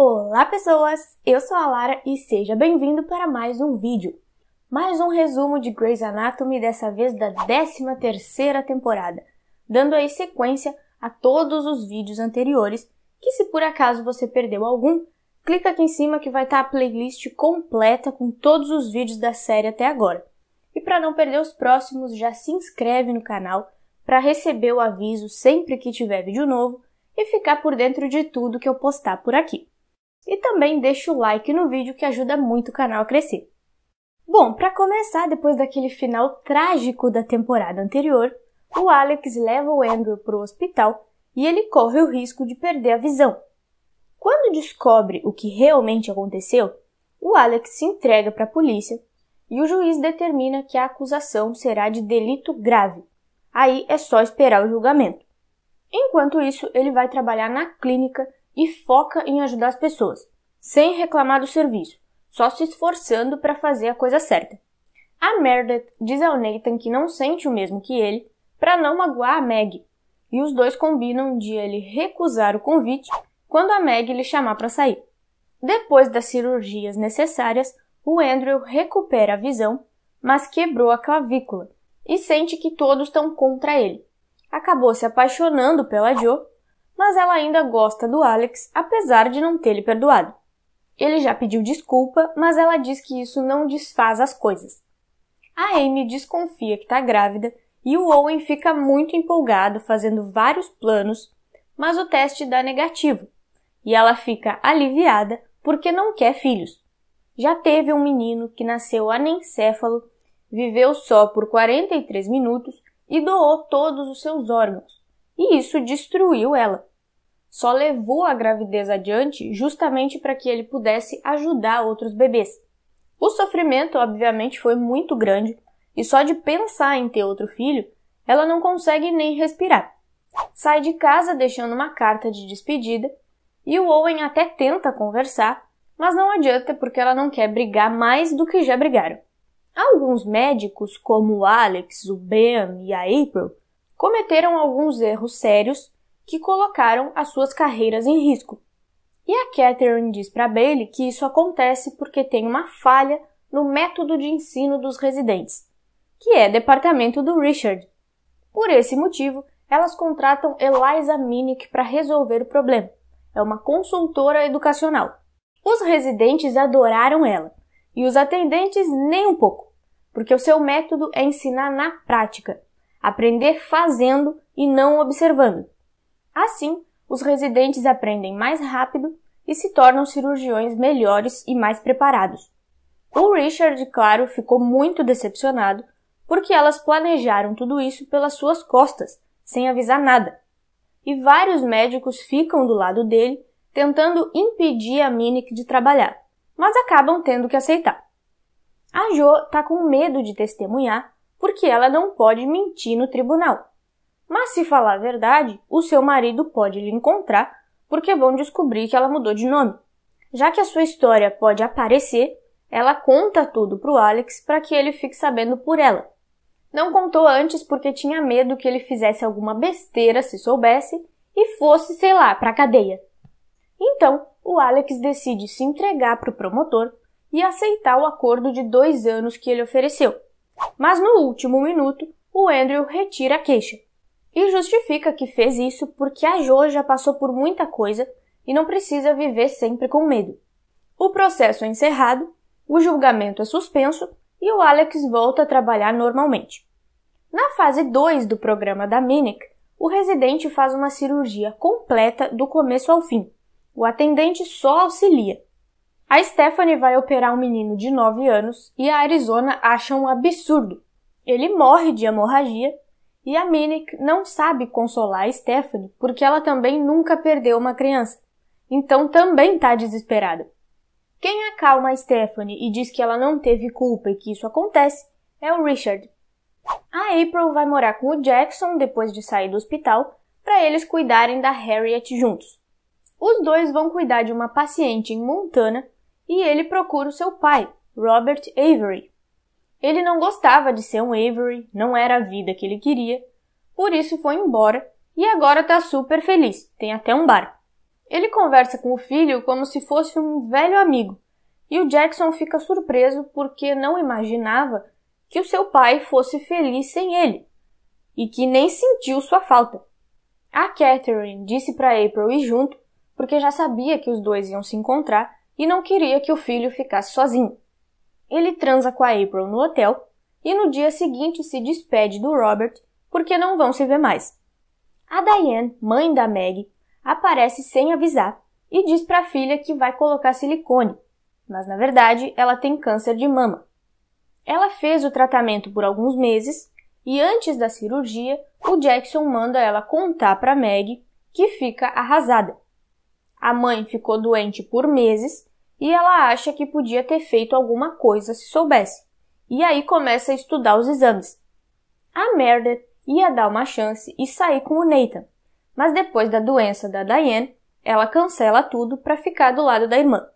Olá pessoas, eu sou a Lara e seja bem-vindo para mais um vídeo. Mais um resumo de Grey's Anatomy, dessa vez da 13ª temporada, dando aí sequência a todos os vídeos anteriores, que se por acaso você perdeu algum, clica aqui em cima que vai estar tá a playlist completa com todos os vídeos da série até agora. E para não perder os próximos, já se inscreve no canal para receber o aviso sempre que tiver vídeo novo e ficar por dentro de tudo que eu postar por aqui. E também deixa o like no vídeo que ajuda muito o canal a crescer. Bom, para começar, depois daquele final trágico da temporada anterior, o Alex leva o Andrew para o hospital e ele corre o risco de perder a visão. Quando descobre o que realmente aconteceu, o Alex se entrega para a polícia e o juiz determina que a acusação será de delito grave. Aí é só esperar o julgamento. Enquanto isso, ele vai trabalhar na clínica e foca em ajudar as pessoas, sem reclamar do serviço, só se esforçando para fazer a coisa certa. A Meredith diz ao Nathan que não sente o mesmo que ele para não magoar a Meg, e os dois combinam de ele recusar o convite quando a Meg lhe chamar para sair. Depois das cirurgias necessárias, o Andrew recupera a visão, mas quebrou a clavícula e sente que todos estão contra ele. Acabou se apaixonando pela Jo mas ela ainda gosta do Alex, apesar de não ter lhe perdoado. Ele já pediu desculpa, mas ela diz que isso não desfaz as coisas. A Amy desconfia que está grávida e o Owen fica muito empolgado fazendo vários planos, mas o teste dá negativo e ela fica aliviada porque não quer filhos. Já teve um menino que nasceu anencéfalo, viveu só por 43 minutos e doou todos os seus órgãos e isso destruiu ela. Só levou a gravidez adiante justamente para que ele pudesse ajudar outros bebês. O sofrimento, obviamente, foi muito grande e só de pensar em ter outro filho, ela não consegue nem respirar. Sai de casa deixando uma carta de despedida e o Owen até tenta conversar, mas não adianta porque ela não quer brigar mais do que já brigaram. Alguns médicos, como o Alex, o Ben e a April, cometeram alguns erros sérios que colocaram as suas carreiras em risco. E a Catherine diz para Bailey que isso acontece porque tem uma falha no método de ensino dos residentes, que é departamento do Richard. Por esse motivo, elas contratam Eliza Minnick para resolver o problema. É uma consultora educacional. Os residentes adoraram ela e os atendentes nem um pouco, porque o seu método é ensinar na prática aprender fazendo e não observando. Assim, os residentes aprendem mais rápido e se tornam cirurgiões melhores e mais preparados. O Richard, claro, ficou muito decepcionado porque elas planejaram tudo isso pelas suas costas, sem avisar nada. E vários médicos ficam do lado dele, tentando impedir a Minik de trabalhar, mas acabam tendo que aceitar. A Jo está com medo de testemunhar porque ela não pode mentir no tribunal. Mas se falar a verdade, o seu marido pode lhe encontrar, porque vão descobrir que ela mudou de nome. Já que a sua história pode aparecer, ela conta tudo pro Alex para que ele fique sabendo por ela. Não contou antes porque tinha medo que ele fizesse alguma besteira se soubesse e fosse, sei lá, pra cadeia. Então, o Alex decide se entregar pro promotor e aceitar o acordo de dois anos que ele ofereceu. Mas no último minuto, o Andrew retira a queixa e justifica que fez isso porque a Jo já passou por muita coisa e não precisa viver sempre com medo. O processo é encerrado, o julgamento é suspenso e o Alex volta a trabalhar normalmente. Na fase 2 do programa da Minic, o residente faz uma cirurgia completa do começo ao fim. O atendente só auxilia. A Stephanie vai operar um menino de 9 anos e a Arizona acha um absurdo. Ele morre de hemorragia e a Minnie não sabe consolar a Stephanie porque ela também nunca perdeu uma criança. Então também está desesperada. Quem acalma a Stephanie e diz que ela não teve culpa e que isso acontece é o Richard. A April vai morar com o Jackson depois de sair do hospital para eles cuidarem da Harriet juntos. Os dois vão cuidar de uma paciente em Montana e ele procura o seu pai, Robert Avery. Ele não gostava de ser um Avery, não era a vida que ele queria, por isso foi embora e agora está super feliz, tem até um bar. Ele conversa com o filho como se fosse um velho amigo, e o Jackson fica surpreso porque não imaginava que o seu pai fosse feliz sem ele e que nem sentiu sua falta. A Catherine disse para April ir junto porque já sabia que os dois iam se encontrar e não queria que o filho ficasse sozinho. Ele transa com a April no hotel e no dia seguinte se despede do Robert porque não vão se ver mais. A Diane, mãe da Meg, aparece sem avisar e diz para a filha que vai colocar silicone, mas na verdade ela tem câncer de mama. Ela fez o tratamento por alguns meses e antes da cirurgia, o Jackson manda ela contar para Meg, que fica arrasada. A mãe ficou doente por meses e ela acha que podia ter feito alguma coisa se soubesse. E aí começa a estudar os exames. A Meredith ia dar uma chance e sair com o Nathan, mas depois da doença da Diane, ela cancela tudo para ficar do lado da irmã.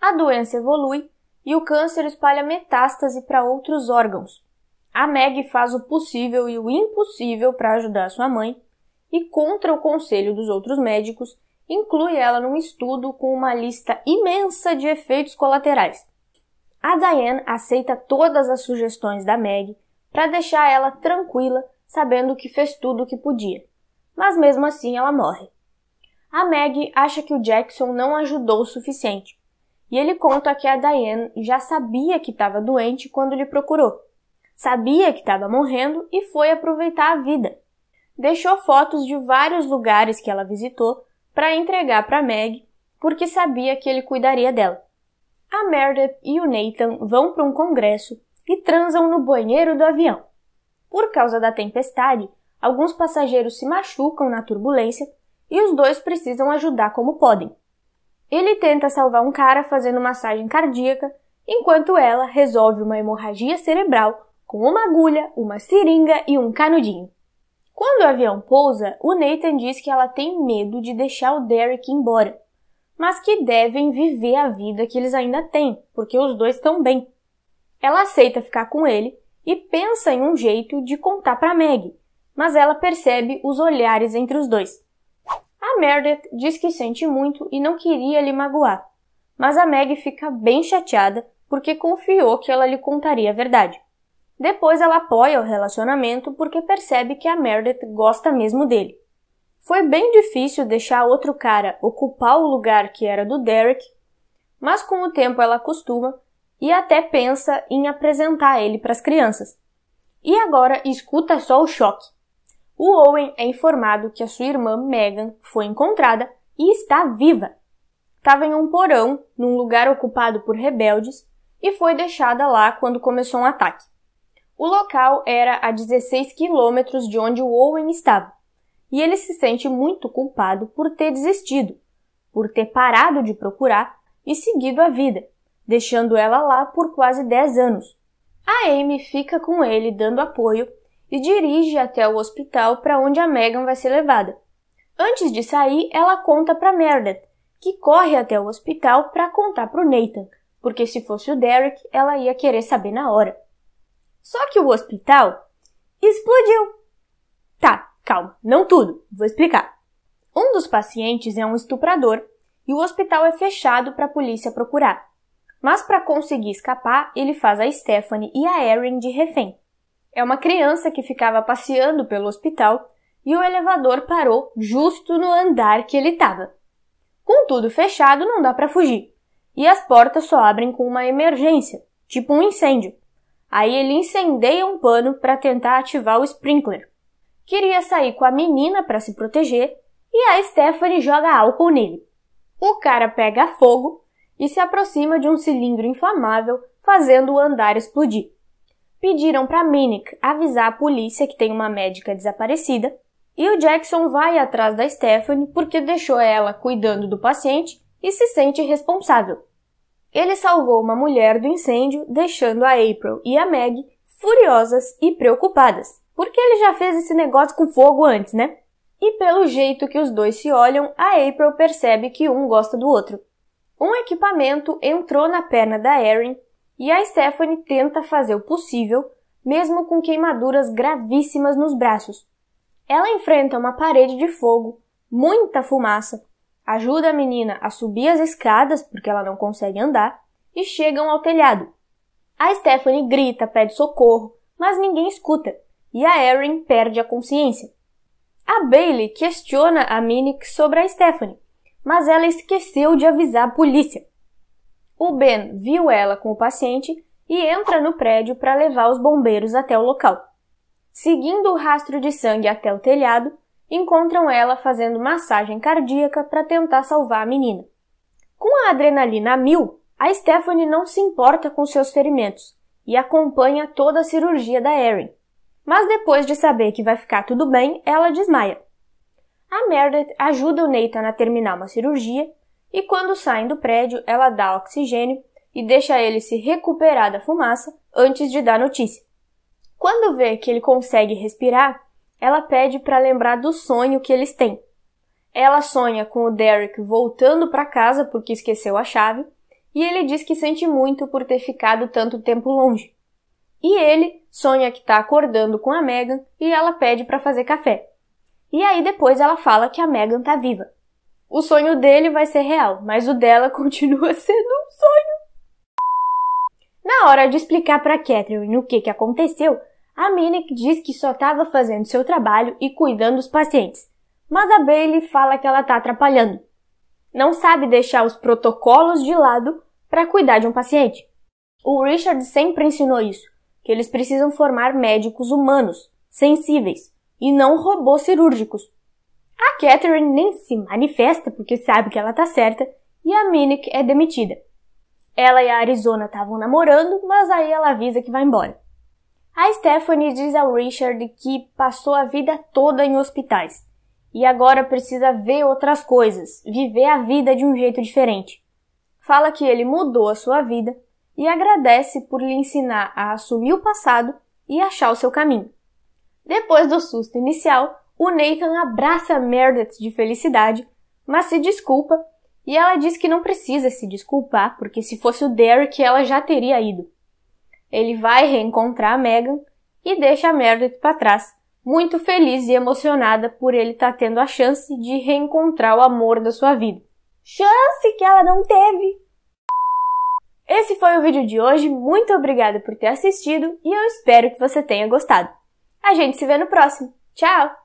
A doença evolui e o câncer espalha metástase para outros órgãos. A Meg faz o possível e o impossível para ajudar sua mãe e, contra o conselho dos outros médicos, inclui ela num estudo com uma lista imensa de efeitos colaterais. A Diane aceita todas as sugestões da Meg para deixar ela tranquila, sabendo que fez tudo o que podia. Mas mesmo assim ela morre. A Meg acha que o Jackson não ajudou o suficiente, e ele conta que a Diane já sabia que estava doente quando lhe procurou. Sabia que estava morrendo e foi aproveitar a vida. Deixou fotos de vários lugares que ela visitou para entregar para Meg, porque sabia que ele cuidaria dela. A Meredith e o Nathan vão para um congresso e transam no banheiro do avião. Por causa da tempestade, alguns passageiros se machucam na turbulência e os dois precisam ajudar como podem. Ele tenta salvar um cara fazendo massagem cardíaca, enquanto ela resolve uma hemorragia cerebral com uma agulha, uma seringa e um canudinho. Quando o avião pousa, o Nathan diz que ela tem medo de deixar o Derek embora, mas que devem viver a vida que eles ainda têm, porque os dois estão bem. Ela aceita ficar com ele e pensa em um jeito de contar para Meg, mas ela percebe os olhares entre os dois. A Meredith diz que sente muito e não queria lhe magoar, mas a Meg fica bem chateada porque confiou que ela lhe contaria a verdade. Depois ela apoia o relacionamento porque percebe que a Meredith gosta mesmo dele. Foi bem difícil deixar outro cara ocupar o lugar que era do Derek, mas com o tempo ela acostuma e até pensa em apresentar ele para as crianças. E agora escuta só o choque. O Owen é informado que a sua irmã Megan foi encontrada e está viva. Estava em um porão, num lugar ocupado por rebeldes, e foi deixada lá quando começou um ataque. O local era a 16 quilômetros de onde o Owen estava, e ele se sente muito culpado por ter desistido, por ter parado de procurar e seguido a vida, deixando ela lá por quase 10 anos. A Amy fica com ele dando apoio e dirige até o hospital para onde a Megan vai ser levada. Antes de sair, ela conta para Meredith, que corre até o hospital para contar para o Nathan, porque se fosse o Derek, ela ia querer saber na hora. Só que o hospital explodiu. Tá, calma, não tudo, vou explicar. Um dos pacientes é um estuprador e o hospital é fechado para a polícia procurar. Mas para conseguir escapar, ele faz a Stephanie e a Erin de refém. É uma criança que ficava passeando pelo hospital e o elevador parou justo no andar que ele estava. Com tudo fechado, não dá para fugir. E as portas só abrem com uma emergência, tipo um incêndio. Aí ele incendeia um pano para tentar ativar o sprinkler. Queria sair com a menina para se proteger e a Stephanie joga álcool nele. O cara pega fogo e se aproxima de um cilindro inflamável, fazendo o andar explodir. Pediram para Minnick avisar a polícia que tem uma médica desaparecida e o Jackson vai atrás da Stephanie porque deixou ela cuidando do paciente e se sente responsável. Ele salvou uma mulher do incêndio, deixando a April e a Meg furiosas e preocupadas, porque ele já fez esse negócio com fogo antes, né? E pelo jeito que os dois se olham, a April percebe que um gosta do outro. Um equipamento entrou na perna da Erin e a Stephanie tenta fazer o possível, mesmo com queimaduras gravíssimas nos braços. Ela enfrenta uma parede de fogo, muita fumaça ajuda a menina a subir as escadas porque ela não consegue andar e chegam ao telhado. A Stephanie grita, pede socorro, mas ninguém escuta e a Erin perde a consciência. A Bailey questiona a Minix sobre a Stephanie, mas ela esqueceu de avisar a polícia. O Ben viu ela com o paciente e entra no prédio para levar os bombeiros até o local. Seguindo o rastro de sangue até o telhado, encontram ela fazendo massagem cardíaca para tentar salvar a menina. Com a adrenalina a mil, a Stephanie não se importa com seus ferimentos e acompanha toda a cirurgia da Erin. Mas depois de saber que vai ficar tudo bem, ela desmaia. A Meredith ajuda o Nathan a terminar uma cirurgia e quando saem do prédio, ela dá oxigênio e deixa ele se recuperar da fumaça antes de dar notícia. Quando vê que ele consegue respirar, ela pede para lembrar do sonho que eles têm. Ela sonha com o Derek voltando para casa porque esqueceu a chave, e ele diz que sente muito por ter ficado tanto tempo longe. E ele sonha que está acordando com a Megan e ela pede para fazer café. E aí depois ela fala que a Megan está viva. O sonho dele vai ser real, mas o dela continua sendo um sonho. Na hora de explicar para Catherine o que, que aconteceu, a Minnick diz que só estava fazendo seu trabalho e cuidando dos pacientes, mas a Bailey fala que ela está atrapalhando. Não sabe deixar os protocolos de lado para cuidar de um paciente. O Richard sempre ensinou isso, que eles precisam formar médicos humanos, sensíveis, e não robôs cirúrgicos. A Catherine nem se manifesta porque sabe que ela está certa e a Minnick é demitida. Ela e a Arizona estavam namorando, mas aí ela avisa que vai embora. A Stephanie diz ao Richard que passou a vida toda em hospitais e agora precisa ver outras coisas, viver a vida de um jeito diferente. Fala que ele mudou a sua vida e agradece por lhe ensinar a assumir o passado e achar o seu caminho. Depois do susto inicial, o Nathan abraça Meredith de felicidade, mas se desculpa e ela diz que não precisa se desculpar porque se fosse o Derek ela já teria ido ele vai reencontrar a Megan e deixa a Meredith para trás, muito feliz e emocionada por ele estar tá tendo a chance de reencontrar o amor da sua vida. Chance que ela não teve! Esse foi o vídeo de hoje, muito obrigada por ter assistido e eu espero que você tenha gostado. A gente se vê no próximo. Tchau!